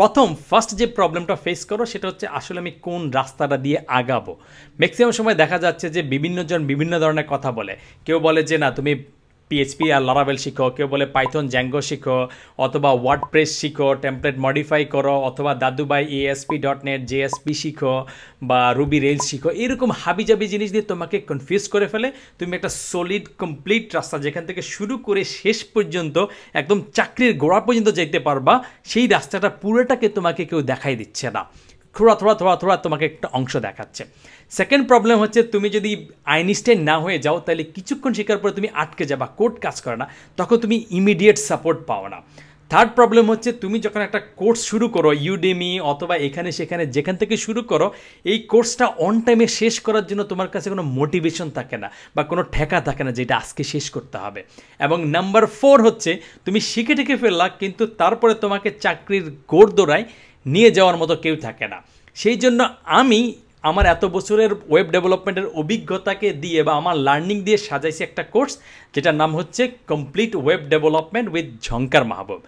প্রথম ফার্স্ট যে প্রবলেমটা ফেস করো সেটা হচ্ছে আসলে আমি কোন রাস্তাটা দিয়ে আগাবো ম্যাক্সিমাম সময় দেখা যাচ্ছে যে বিভিন্নজন বিভিন্ন ধরনের কথা বলে কেউ বলে যে না তুমি পিএইচপি আর লারাভেল শিখো কেউ বলে পাইথন জ্যাঙ্গো শিখো অথবা ওয়ার্ড প্রেস শিখো টেম্পলেট মডিফাই করো অথবা দাদুবাই এএসপি ডট নেট জেএসপি শিখো বা রুবি রেলস শিখো এরকম হাবিজাবি জিনিস দিয়ে তোমাকে কনফিউজ করে ফেলে তুমি একটা সলিড কমপ্লিট রাস্তা যেখান থেকে শুরু করে শেষ পর্যন্ত একদম চাকরির গোড়া পর্যন্ত যেতে পারবা সেই রাস্তাটা পুরোটাকে তোমাকে কেউ দেখাই দিচ্ছে না থোড়া থোড়া থোড়া থোড়া তোমাকে একটা অংশ দেখাচ্ছে সেকেন্ড প্রবলেম হচ্ছে তুমি যদি আইনস্টাইন না হয়ে যাও তাহলে কিছুক্ষণ শেখার পরে তুমি আটকে যাবা কোর্ট কাজ করে না তখন তুমি ইমিডিয়েট সাপোর্ট পাও না থার্ড প্রবলেম হচ্ছে তুমি যখন একটা কোর্স শুরু করো ইউডেমি অথবা এখানে সেখানে যেখান থেকে শুরু করো এই কোর্সটা অন টাইমে শেষ করার জন্য তোমার কাছে কোনো মোটিভেশন থাকে না বা কোনো ঠেকা থাকে না যেটা আজকে শেষ করতে হবে এবং নাম্বার ফোর হচ্ছে তুমি শিখে টেকে ফেললা কিন্তু তারপরে তোমাকে চাকরির গোড় দৌড়ায় নিয়ে যাওয়ার মতো কেউ থাকে না সেই জন্য আমি আমার এত বছরের ওয়েব ডেভেলপমেন্টের অভিজ্ঞতাকে দিয়ে বা আমার লার্নিং দিয়ে সাজাইছি একটা কোর্স যেটার নাম হচ্ছে complete web development with Jhankar Mahbub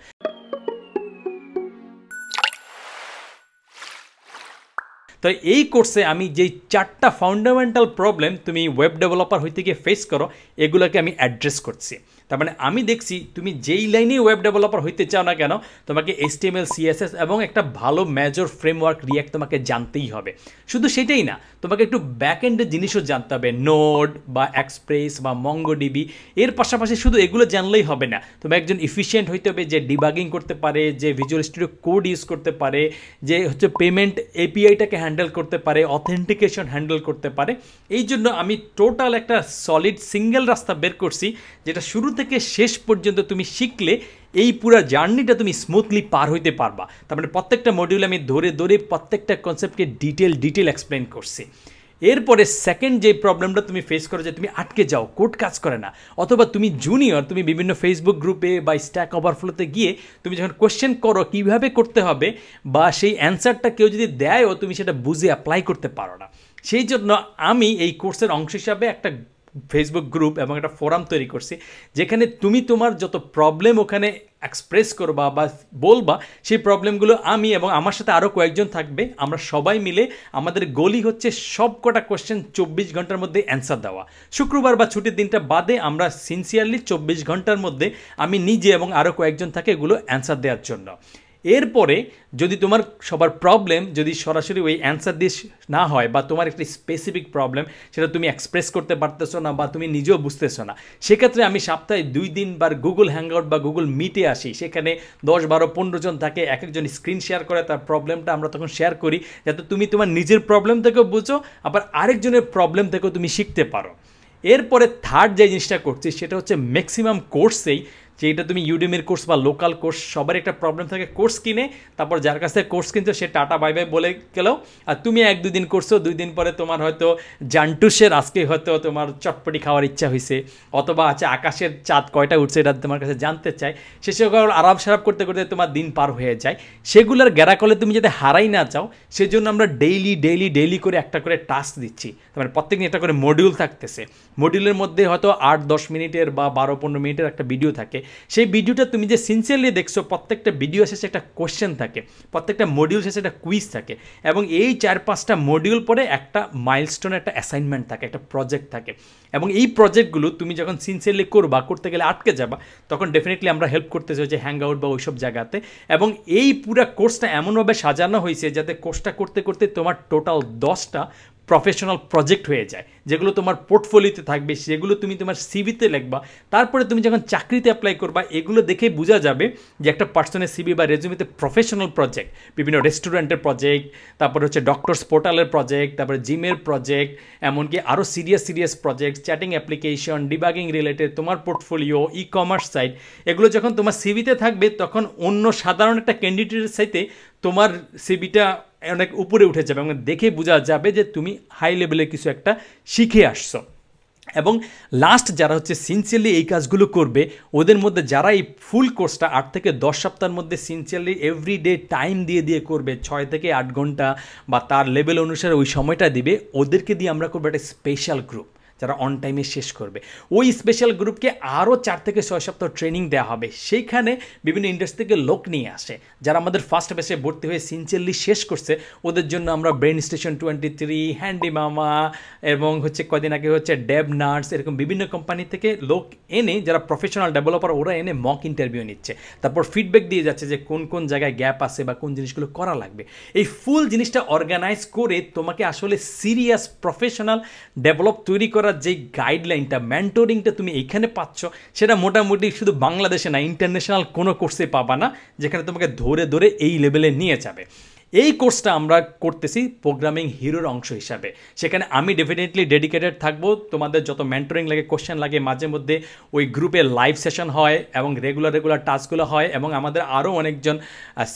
তো এই কোর্সে আমি যেই চারটা ফাউন্ডামেন্টাল প্রবলেম তুমি ওয়েব ডেভেলপার হইতে গিয়ে ফেস করো এগুলোকে আমি অ্যাড্রেস করছি তার মানে আমি দেখছি তুমি যেই লাইনেই ওয়েব ডেভেলপার হইতে চাও না কেন তোমাকে এসটিএমএল সিএসএস এবং একটা ভালো মেজর ফ্রেমওয়ার্ক রিয়াক্ট তোমাকে জানতেই হবে শুধু সেটাই না তোমাকে একটু ব্যাক এন্ডের জিনিসও জানতে হবে নোড বা এক্সপ্রেস বা মঙ্গোডিবি এর পাশাপাশি শুধু এগুলো জানলেই হবে না তোমাকে একজন ইফিশিয়েন্ট হইতে হবে যে ডিবাগিং করতে পারে যে ভিজুয়াল স্টুডিও কোড ইউজ করতে পারে যে হচ্ছে পেমেন্ট এপিআইটাকে হ্যান্ডেল করতে পারে অথেন্টিকেশন হ্যান্ডেল করতে পারে এই জন্য আমি টোটাল একটা সলিড সিঙ্গেল রাস্তা বের করছি যেটা শুরু থেকে শেষ পর্যন্ত তুমি শিখলে এই পুরো জার্নিটা তুমি স্মুথলি পার হইতে পারবা তার মানে প্রত্যেকটা মডিউল আমি ধরে ধরে প্রত্যেকটা কনসেপ্টকে ডিটেল ডিটেল এক্সপ্লেন করছি এরপরে সেকেন্ড যে প্রবলেমটা তুমি ফেস করো যে তুমি আটকে যাও কোর্ট কাজ করে না অথবা তুমি জুনিয়র তুমি বিভিন্ন ফেসবুক গ্রুপে বা স্ট্যাক ওভারফ্লোতে গিয়ে তুমি যখন কোয়েশ্চেন করো কিভাবে করতে হবে বা সেই অ্যান্সারটা কেউ যদি দেয়ও তুমি সেটা বুঝে অ্যাপ্লাই করতে পারো না সেই জন্য আমি এই কোর্সের অংশ হিসাবে একটা ফেসবুক গ্রুপ এবং একটা ফোরাম তৈরি করছি যেখানে তুমি তোমার যত প্রবলেম ওখানে এক্সপ্রেস করবা বা বলবা সেই প্রবলেমগুলো আমি এবং আমার সাথে আরও কয়েকজন থাকবে আমরা সবাই মিলে আমাদের গলি হচ্ছে সব কটা কোয়েশ্চেন চব্বিশ ঘন্টার মধ্যে অ্যান্সার দেওয়া শুক্রবার বা ছুটির দিনটা বাদে আমরা সিনসিয়ারলি চব্বিশ ঘন্টার মধ্যে আমি নিজে এবং আরও কয়েকজন থাকে এগুলো অ্যান্সার দেওয়ার জন্য এরপরে যদি তোমার সবার প্রবলেম যদি সরাসরি ওই অ্যান্সার দিস না হয় বা তোমার একটি স্পেসিফিক প্রবলেম সেটা তুমি এক্সপ্রেস করতে পারতেছো না বা তুমি নিজেও বুঝতেছো না সেক্ষেত্রে আমি সপ্তাহে দুই দিন বার গুগল হ্যাংআউট বা গুগল মিটে আসি সেখানে দশ বারো পনেরো জন থাকে এক একজন স্ক্রিন শেয়ার করে তার প্রবলেমটা আমরা তখন শেয়ার করি যাতে তুমি তোমার নিজের প্রবলেম থেকেও বুঝো আবার আরেকজনের প্রবলেম থেকেও তুমি শিখতে পারো এরপরে থার্ড যে জিনিসটা করছি সেটা হচ্ছে ম্যাক্সিমাম কোর্সেই যে এটা তুমি ইউডিমির কোর্স বা লোকাল কোর্স সবার একটা প্রবলেম থাকে কোর্স কিনে তারপর যার কাছ থেকে কোর্স কিনছো সে টাটা বাই বাই বলে গেল আর তুমি এক দুই দিন করছো দুই দিন পরে তোমার হয়তো জানটুসের আজকে হয়তো তোমার চটপটি খাওয়ার ইচ্ছা হয়েছে অথবা আছে আকাশের চাঁদ কয়টা উঠছে এটা তোমার কাছে জানতে চাই সে আরাম সারাপ করতে করতে তোমার দিন পার হয়ে যায় সেগুলোর কলে তুমি যাতে হারাই না চাও সেজন্য আমরা ডেইলি ডেইলি ডেইলি করে একটা করে টাস্ক দিচ্ছি মানে প্রত্যেক দিন একটা করে মডিউল থাকতেছে মডিউলের মধ্যে হয়তো আট দশ মিনিটের বা বারো পনেরো মিনিটের একটা ভিডিও থাকে সেই ভিডিওটা তুমি যে সিনসিয়ারলি দেখছো প্রত্যেকটা ভিডিও শেষে একটা কোয়েশ্চেন থাকে প্রত্যেকটা মডিউল শেষে একটা কুইজ থাকে এবং এই চার পাঁচটা মডিউল পরে একটা মাইলস্টোন একটা অ্যাসাইনমেন্ট থাকে একটা প্রজেক্ট থাকে এবং এই প্রজেক্টগুলো তুমি যখন সিনসিয়ারলি করবা করতে গেলে আটকে যাবা তখন ডেফিনেটলি আমরা হেল্প করতে চাই যে হ্যাং আউট বা ওইসব জায়গাতে এবং এই পুরা কোর্সটা এমনভাবে সাজানো হয়েছে যাতে কোর্সটা করতে করতে তোমার টোটাল দশটা প্রফেশনাল প্রজেক্ট হয়ে যায় যেগুলো তোমার পোর্টফোলিওতে থাকবে সেগুলো তুমি তোমার সিভিতে লিখবা তারপরে তুমি যখন চাকরিতে অ্যাপ্লাই করবা এগুলো দেখেই বোঝা যাবে যে একটা পার্সনের সিভি বা রেজুমিতে প্রফেশনাল প্রজেক্ট বিভিন্ন রেস্টুরেন্টের প্রজেক্ট তারপরে হচ্ছে ডক্টর পোর্টালের প্রজেক্ট তারপরে জিমের প্রজেক্ট এমনকি আরও serious serious project chatting application debugging related তোমার পোর্টফোলিও ই কমার্স সাইট এগুলো যখন তোমার সিভিতে থাকবে তখন অন্য সাধারণ একটা ক্যান্ডিডেটের সাইতে তোমার সিবিটা অনেক উপরে উঠে যাবে এবং দেখে বোঝা যাবে যে তুমি হাই লেভেলে কিছু একটা শিখে আসছো এবং লাস্ট যারা হচ্ছে সিনসিয়ারলি এই কাজগুলো করবে ওদের মধ্যে যারা এই ফুল কোর্সটা আট থেকে দশ সপ্তাহের মধ্যে সিনসিয়ারলি এভরি ডে টাইম দিয়ে দিয়ে করবে ছয় থেকে আট ঘন্টা বা তার লেভেল অনুসারে ওই সময়টা দিবে ওদেরকে দিয়ে আমরা করবো একটা স্পেশাল গ্রুপ তারা অন টাইমে শেষ করবে ওই স্পেশাল গ্রুপকে আরও চার থেকে ছয় সপ্তাহ ট্রেনিং দেওয়া হবে সেইখানে বিভিন্ন ইন্ডাস্ট্রি থেকে লোক নিয়ে আসে যারা আমাদের ফার্স্ট ব্যাচে ভর্তি হয়ে সিনচেল্লি শেষ করছে ওদের জন্য আমরা Brain Station twenty three Handy Mama এবং হচ্ছে কদিন আগে হচ্ছে ড্যাব নার্স এরকম বিভিন্ন কোম্পানি থেকে লোক এনে যারা প্রফেশনাল ডেভেলপার ওরা এনে মক ইন্টারভিউ নিচ্ছে তারপর ফিডব্যাক দিয়ে যাচ্ছে যে কোন কোন জায়গায় গ্যাপ আছে বা কোন জিনিসগুলো করা লাগবে এই ফুল জিনিসটা অর্গানাইজ করে তোমাকে আসলে সিরিয়াস প্রফেশনাল ডেভেলপ তৈরি করার করার যে গাইডলাইনটা ম্যান্টোরিংটা তুমি এখানে পাচ্ছ সেটা মোটামুটি শুধু বাংলাদেশে না ইন্টারন্যাশনাল কোনো কোর্সে পাবা না যেখানে তোমাকে ধরে ধরে এই লেভেলে নিয়ে যাবে এই কোর্সটা আমরা করতেছি প্রোগ্রামিং হিরোর অংশ হিসাবে সেখানে আমি ডেফিনেটলি ডেডিকেটেড থাকবো তোমাদের যত মেন্টরিং লাগে কোশ্চেন লাগে মাঝে মধ্যে ওই গ্রুপে লাইভ সেশন হয় এবং রেগুলার রেগুলার টাস্কগুলো হয় এবং আমাদের আরও অনেকজন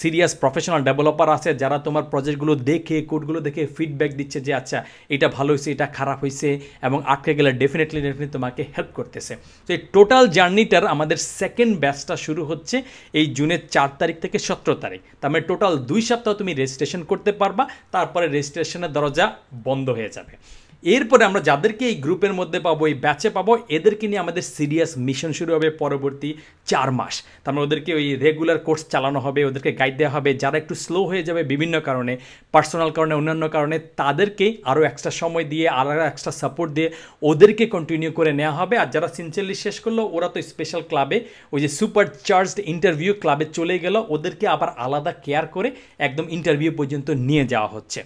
সিরিয়াস প্রফেশনাল ডেভেলপার আছে যারা তোমার প্রজেক্টগুলো দেখে কোডগুলো দেখে ফিডব্যাক দিচ্ছে যে আচ্ছা এটা ভালো হয়েছে এটা খারাপ হয়েছে এবং আটকে গেলে ডেফিনেটলি ডেফিনেটলি তোমাকে হেল্প করতেছে তো এই টোটাল জার্নিটার আমাদের সেকেন্ড ব্যাচটা শুরু হচ্ছে এই জুনের চার তারিখ থেকে সতেরো তারিখ তার মানে টোটাল দুই সপ্তাহ তুমি রেজিস্ট্রেশন করতে পারবা তারপরে রেজিস্ট্রেশনের দরজা বন্ধ হয়ে যাবে এরপরে আমরা যাদেরকে এই গ্রুপের মধ্যে পাবো এই ব্যাচে পাবো এদেরকে নিয়ে আমাদের সিরিয়াস মিশন শুরু হবে পরবর্তী চার মাস তার মানে ওদেরকে ওই রেগুলার কোর্স চালানো হবে ওদেরকে গাইড দেওয়া হবে যারা একটু স্লো হয়ে যাবে বিভিন্ন কারণে পার্সোনাল কারণে অন্যান্য কারণে তাদেরকে আরও এক্সট্রা সময় দিয়ে আরও এক্সট্রা সাপোর্ট দিয়ে ওদেরকে কন্টিনিউ করে নেওয়া হবে আর যারা সিনচল্লিশ শেষ করলো ওরা তো স্পেশাল ক্লাবে ওই যে সুপার চার্জড ইন্টারভিউ ক্লাবে চলে গেল ওদেরকে আবার আলাদা কেয়ার করে একদম ইন্টারভিউ পর্যন্ত নিয়ে যাওয়া হচ্ছে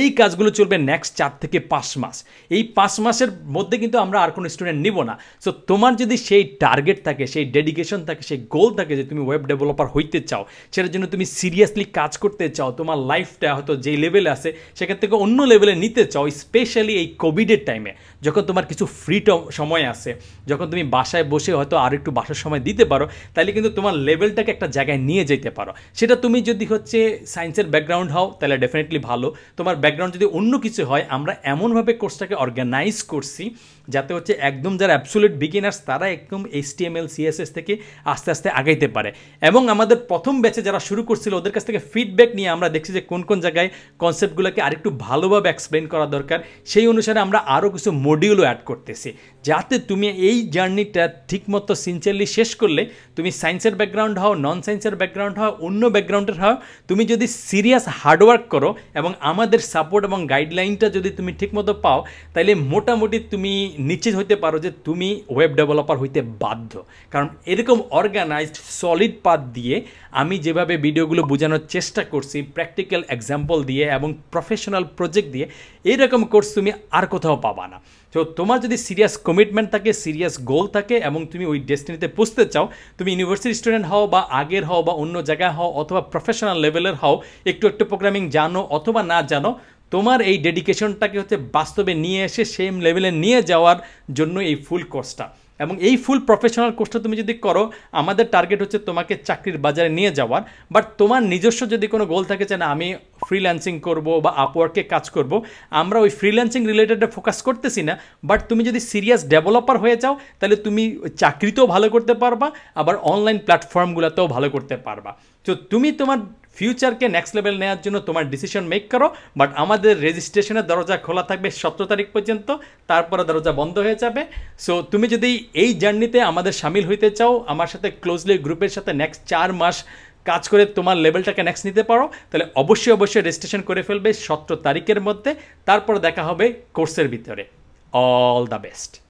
এই কাজগুলো চলবে নেক্সট চার থেকে পাঁচ মাস মাস এই পাঁচ মাসের মধ্যে কিন্তু আমরা আর কোনো স্টুডেন্ট নিব না সো তোমার যদি সেই টার্গেট থাকে সেই ডেডিকেশন থাকে সেই গোল থাকে যে তুমি ওয়েব ডেভেলপার হইতে চাও সেটার জন্য তুমি সিরিয়াসলি কাজ করতে চাও তোমার লাইফটা হয়তো যেই লেভেলে আছে সেখান থেকে অন্য লেভেলে নিতে চাও স্পেশালি এই কোভিডের টাইমে যখন তোমার কিছু ফ্রি সময় আছে যখন তুমি বাসায় বসে হয়তো আর একটু বাসার সময় দিতে পারো তাহলে কিন্তু তোমার লেভেলটাকে একটা জায়গায় নিয়ে যেতে পারো সেটা তুমি যদি হচ্ছে সায়েন্সের ব্যাকগ্রাউন্ড হও তাহলে ডেফিনেটলি ভালো তোমার ব্যাকগ্রাউন্ড যদি অন্য কিছু হয় আমরা এমনভাবে कोर्सटा अर्गानाइज करसी যাতে হচ্ছে একদম যারা অ্যাবসুলেট বিগিনার্স তারা একদম এল সিএসএস থেকে আস্তে আস্তে আগাইতে পারে এবং আমাদের প্রথম ব্যাচে যারা শুরু করছিল ওদের কাছ থেকে ফিডব্যাক নিয়ে আমরা দেখছি যে কোন কোন জায়গায় কনসেপ্টগুলোকে আরেকটু ভালোভাবে এক্সপ্লেন করা দরকার সেই অনুসারে আমরা আরও কিছু মডিউলও অ্যাড করতেছি যাতে তুমি এই জার্নিটা ঠিকমতো সিনসিয়ারলি শেষ করলে তুমি সায়েন্সের ব্যাকগ্রাউন্ড হও নন সায়েন্সের ব্যাকগ্রাউন্ড হও অন্য ব্যাকগ্রাউন্ডের হও তুমি যদি সিরিয়াস হার্ডওয়ার্ক করো এবং আমাদের সাপোর্ট এবং গাইডলাইনটা যদি তুমি ঠিকমতো পাও তাহলে মোটামুটি তুমি নিশ্চিত হইতে পারো যে তুমি ওয়েব ডেভেলপার হইতে বাধ্য কারণ এরকম অর্গানাইজড সলিড পাথ দিয়ে আমি যেভাবে ভিডিওগুলো বোঝানোর চেষ্টা করছি প্র্যাকটিক্যাল এক্সাম্পল দিয়ে এবং প্রফেশনাল প্রজেক্ট দিয়ে এইরকম কোর্স তুমি আর কোথাও পাবা না তো তোমার যদি সিরিয়াস কমিটমেন্ট থাকে সিরিয়াস গোল থাকে এবং তুমি ওই ডেস্টিনিতে পুষতে চাও তুমি ইউনিভার্সিটি স্টুডেন্ট হও বা আগের হও বা অন্য জায়গায় হও অথবা প্রফেশনাল লেভেলের হও একটু একটু প্রোগ্রামিং জানো অথবা না জানো তোমার এই ডেডিকেশনটাকে হচ্ছে বাস্তবে নিয়ে এসে সেম লেভেলে নিয়ে যাওয়ার জন্য এই ফুল কোর্সটা এবং এই ফুল প্রফেশনাল কোর্সটা তুমি যদি করো আমাদের টার্গেট হচ্ছে তোমাকে চাকরির বাজারে নিয়ে যাওয়ার বাট তোমার নিজস্ব যদি কোনো গোল থাকে যে না আমি ফ্রিল্যান্সিং করব বা আপওয়ার্কে কাজ করব আমরা ওই ফ্রিল্যান্সিং রিলেটেডে ফোকাস করতেছি না বাট তুমি যদি সিরিয়াস ডেভেলপার হয়ে যাও তাহলে তুমি চাকরিতেও ভালো করতে পারবা আবার অনলাইন প্ল্যাটফর্মগুলোতেও ভালো করতে পারবা তো তুমি তোমার ফিউচারকে নেক্সট লেভেল নেওয়ার জন্য তোমার ডিসিশন মেক করো বাট আমাদের রেজিস্ট্রেশনের দরজা খোলা থাকবে সতেরো তারিখ পর্যন্ত তারপরে দরজা বন্ধ হয়ে যাবে সো তুমি যদি এই জার্নিতে আমাদের সামিল হইতে চাও আমার সাথে ক্লোজলি গ্রুপের সাথে নেক্সট চার মাস কাজ করে তোমার লেভেলটাকে নেক্সট নিতে পারো তাহলে অবশ্যই অবশ্যই রেজিস্ট্রেশন করে ফেলবে সতেরো তারিখের মধ্যে তারপর দেখা হবে কোর্সের ভিতরে অল দ্য বেস্ট